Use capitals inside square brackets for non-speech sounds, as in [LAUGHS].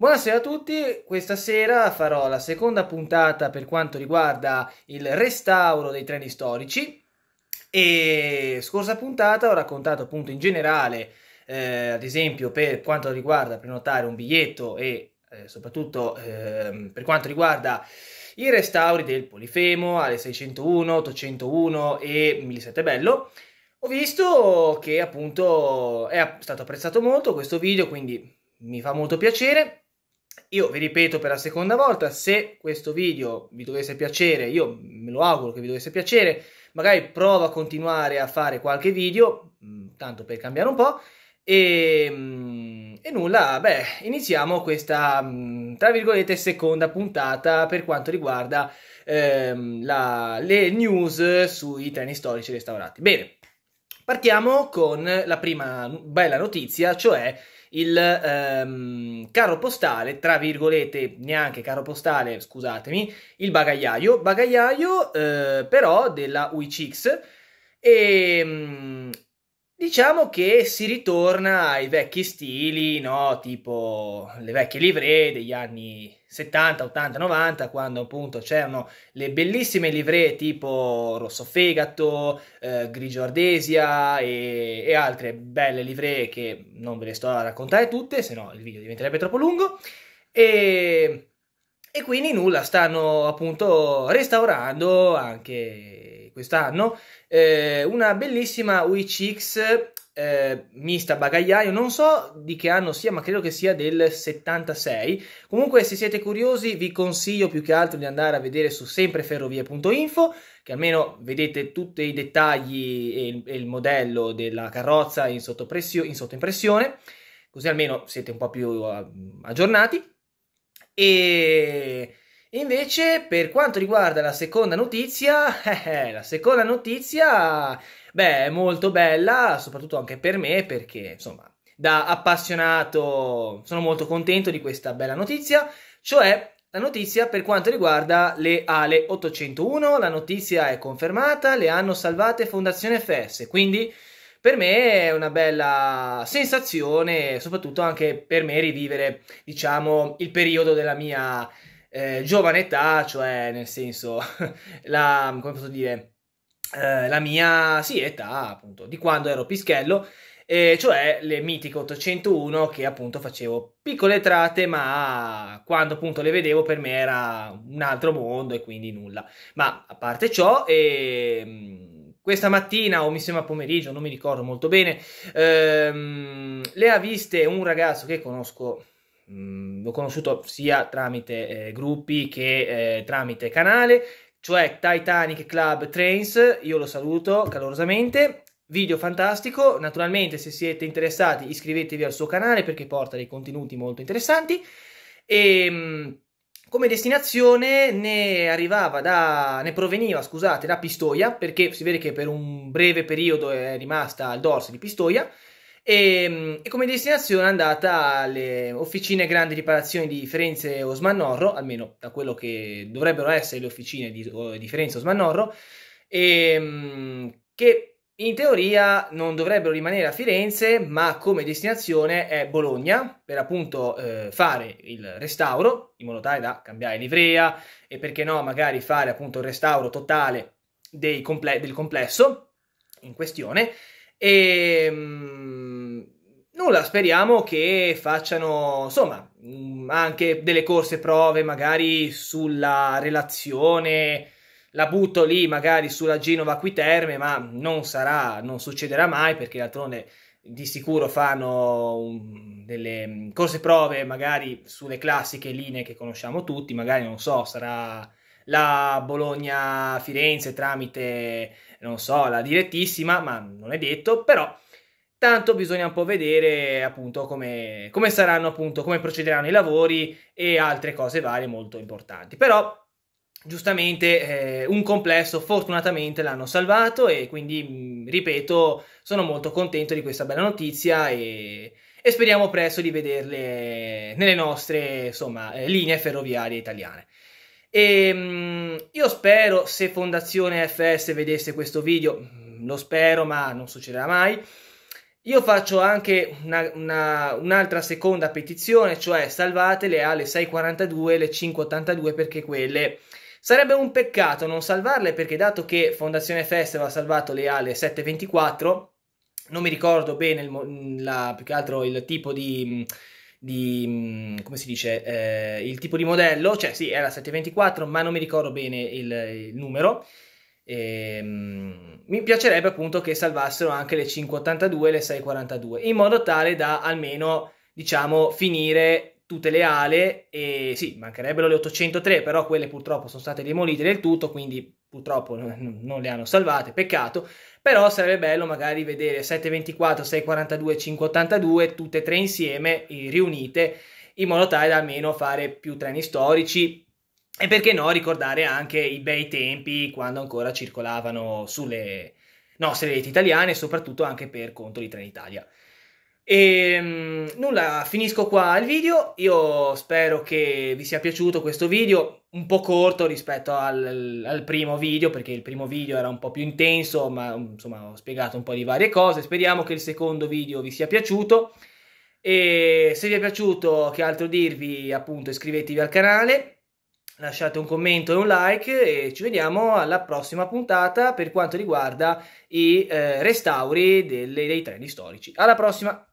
Buonasera a tutti, questa sera farò la seconda puntata per quanto riguarda il restauro dei treni storici e scorsa puntata ho raccontato appunto in generale, eh, ad esempio per quanto riguarda prenotare un biglietto e eh, soprattutto eh, per quanto riguarda i restauri del Polifemo alle 601, 801 e 1700 Bello. Ho visto che appunto è stato apprezzato molto questo video, quindi mi fa molto piacere. Io vi ripeto per la seconda volta, se questo video vi dovesse piacere, io me lo auguro che vi dovesse piacere, magari provo a continuare a fare qualche video, mm, tanto per cambiare un po', e, mm, e, nulla, beh, iniziamo questa, mm, tra virgolette, seconda puntata per quanto riguarda ehm, la, le news sui treni storici restaurati. Bene, Partiamo con la prima bella notizia, cioè il ehm, carro postale, tra virgolette, neanche carro postale, scusatemi, il bagagliaio, bagagliaio eh, però della UICX e ehm, Diciamo che si ritorna ai vecchi stili, no? tipo le vecchie livree degli anni 70, 80, 90, quando appunto c'erano le bellissime livree tipo Rosso Fegato, eh, Grigio Ardesia e, e, altre belle livree che non ve le sto a raccontare tutte, se no il video diventerebbe troppo lungo. E, e quindi nulla, stanno appunto restaurando anche quest'anno, eh, una bellissima UXX eh, mista bagagliaio, non so di che anno sia, ma credo che sia del 76. Comunque, se siete curiosi, vi consiglio più che altro di andare a vedere su sempreferrovie.info, che almeno vedete tutti i dettagli e il, e il modello della carrozza in, in sottoimpressione, così almeno siete un po' più eh, aggiornati. E Invece, per quanto riguarda la seconda notizia, [LAUGHS] eh, eh, la seconda notizia, beh, è molto bella, soprattutto anche per me, perché insomma, da appassionato sono molto contento di questa bella notizia, cioè la notizia per quanto riguarda le Ale 801, la notizia è confermata, le hanno salvate Fondazione FS, quindi per me è una bella sensazione, soprattutto anche per me rivivere, diciamo, il periodo della mia eh, giovane età, cioè nel senso, [LAUGHS] la, come posso dire, eh, la mia sì, età appunto di quando ero pischello, eh, cioè le mitiche 801 che appunto facevo piccole tratte, ma quando appunto le vedevo per me era un altro mondo e quindi nulla. Ma a parte ciò, ehm, questa mattina o mi sembra pomeriggio, non mi ricordo molto bene, ehm, le ha viste un ragazzo che conosco mh, l'ho conosciuto sia tramite eh, gruppi che eh, tramite canale, cioè Titanic Club Trains, io lo saluto calorosamente. Video fantastico, naturalmente se siete interessati iscrivetevi al suo canale perché porta dei contenuti molto interessanti e ehm, come destinazione ne arrivava da, ne proveniva, scusate, da Pistoia perché si vede che per un breve periodo è rimasta al dorso di Pistoia e, ehm, e, come destinazione è andata alle officine grandi riparazioni di Firenze Osmanorro, almeno da quello che dovrebbero essere le officine di, di Firenze Osmanorro, e, ehm, che in teoria non dovrebbero rimanere a Firenze, ma come destinazione è Bologna, per appunto eh, fare il restauro, in modo tale da cambiare livrea e perché no magari fare appunto il restauro totale comple del complesso in questione. E, ehm, nulla, speriamo che facciano, insomma, mm, anche delle corse prove magari sulla relazione, la butto lì magari sulla Genova qui Terme, ma non sarà, non succederà mai perché d'altronde di sicuro fanno delle mm, corse prove magari sulle classiche linee che conosciamo tutti, magari non so, sarà la Bologna-Firenze tramite, non so, la direttissima, ma non è detto, però Tanto bisogna un po' vedere appunto come, come saranno appunto, come procederanno i lavori e altre cose varie molto importanti. Però giustamente eh, un complesso fortunatamente l'hanno salvato e quindi mm, ripeto sono molto contento di questa bella notizia e, e speriamo presto di vederle nelle nostre insomma, eh, linee ferroviarie italiane e, ehm, io spero se Fondazione FS vedesse questo video mm, lo spero ma non succederà mai io faccio anche una, una, un'altra seconda petizione, cioè salvatele alle 6.42 e le 5.82 perché quelle... Sarebbe un peccato non salvarle perché dato che Fondazione Festival ha salvato le alle 7.24, non mi ricordo bene il, la, più che altro il tipo di... Di, come si dice eh, il tipo di modello cioè sì era 724 ma non mi ricordo bene il, il numero e, ehm, mi piacerebbe appunto che salvassero anche le 582 e le 642 in modo tale da almeno diciamo finire tutte le ale e sì mancherebbero le 803 però quelle purtroppo sono state demolite del tutto quindi purtroppo non le hanno salvate peccato però sarebbe bello magari vedere 724 642 582 tutte e tre insieme eh, riunite in modo tale da almeno fare più treni storici e perché no ricordare anche i bei tempi quando ancora circolavano sulle nostre reti italiane, soprattutto anche per conto di Trenitalia. E ehm, nulla, finisco qua il video. Io spero che vi sia piaciuto questo video, un po' corto rispetto al, al, primo video, perché il primo video era un po' più intenso, ma insomma ho spiegato un po' di varie cose. Speriamo che il secondo video vi sia piaciuto. E se vi è piaciuto, che altro dirvi, appunto, iscrivetevi al canale lasciate un commento e un like e ci vediamo alla prossima puntata per quanto riguarda i eh, restauri delle, dei treni storici. Alla prossima!